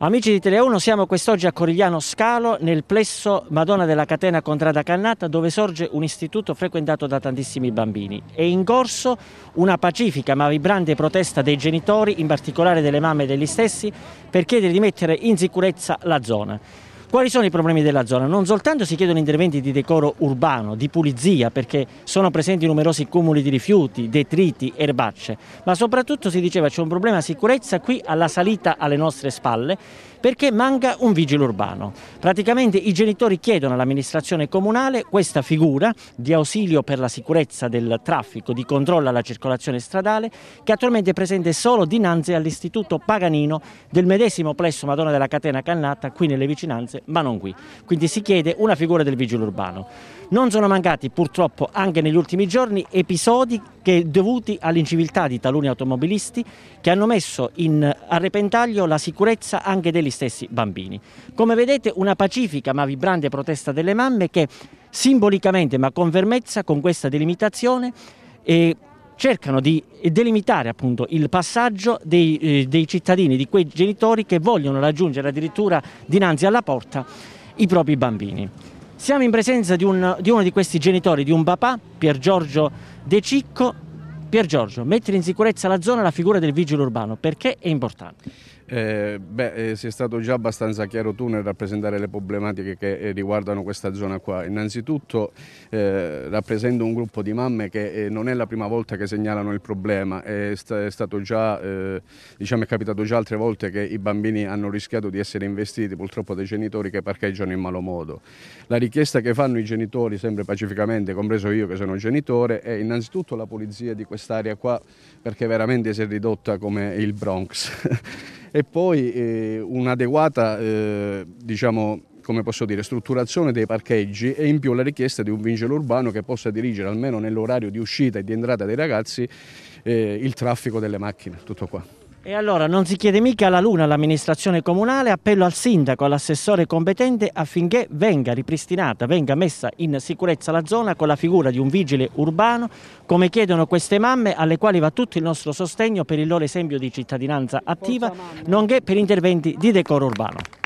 Amici di Tele 1, siamo quest'oggi a Corigliano Scalo, nel plesso Madonna della Catena Contrada Cannata, dove sorge un istituto frequentato da tantissimi bambini. È in corso una pacifica ma vibrante protesta dei genitori, in particolare delle mamme degli stessi, per chiedere di mettere in sicurezza la zona. Quali sono i problemi della zona? Non soltanto si chiedono interventi di decoro urbano, di pulizia, perché sono presenti numerosi cumuli di rifiuti, detriti, erbacce, ma soprattutto si diceva c'è un problema di sicurezza qui alla salita alle nostre spalle perché manca un vigile urbano. Praticamente i genitori chiedono all'amministrazione comunale questa figura di ausilio per la sicurezza del traffico, di controllo alla circolazione stradale, che attualmente è presente solo dinanzi all'istituto Paganino del medesimo plesso Madonna della Catena Cannata, qui nelle vicinanze, ma non qui. Quindi si chiede una figura del vigile urbano. Non sono mancati purtroppo anche negli ultimi giorni episodi che, dovuti all'inciviltà di taluni automobilisti che hanno messo in, a repentaglio la sicurezza anche degli degli stessi bambini. Come vedete una pacifica ma vibrante protesta delle mamme che simbolicamente ma con fermezza, con questa delimitazione, eh, cercano di delimitare appunto il passaggio dei, eh, dei cittadini, di quei genitori che vogliono raggiungere addirittura dinanzi alla porta i propri bambini. Siamo in presenza di, un, di, uno di questi genitori, di un papà, Pier Giorgio De Cicco. Pier Giorgio, mettere in sicurezza la zona la figura del vigile urbano, perché è importante? Eh, beh, eh, è stato già abbastanza chiaro tu nel rappresentare le problematiche che eh, riguardano questa zona qua. Innanzitutto eh, rappresento un gruppo di mamme che eh, non è la prima volta che segnalano il problema, è, sta, è, già, eh, diciamo, è capitato già altre volte che i bambini hanno rischiato di essere investiti purtroppo dai genitori che parcheggiano in malo modo. La richiesta che fanno i genitori, sempre pacificamente, compreso io che sono genitore, è innanzitutto la pulizia di quest'area qua perché veramente si è ridotta come il Bronx. e poi eh, un'adeguata eh, diciamo, dire, strutturazione dei parcheggi e in più la richiesta di un vincolo urbano che possa dirigere almeno nell'orario di uscita e di entrata dei ragazzi eh, il traffico delle macchine, tutto qua. E allora non si chiede mica alla Luna all'amministrazione comunale, appello al sindaco, all'assessore competente affinché venga ripristinata, venga messa in sicurezza la zona con la figura di un vigile urbano, come chiedono queste mamme alle quali va tutto il nostro sostegno per il loro esempio di cittadinanza attiva, nonché per interventi di decoro urbano.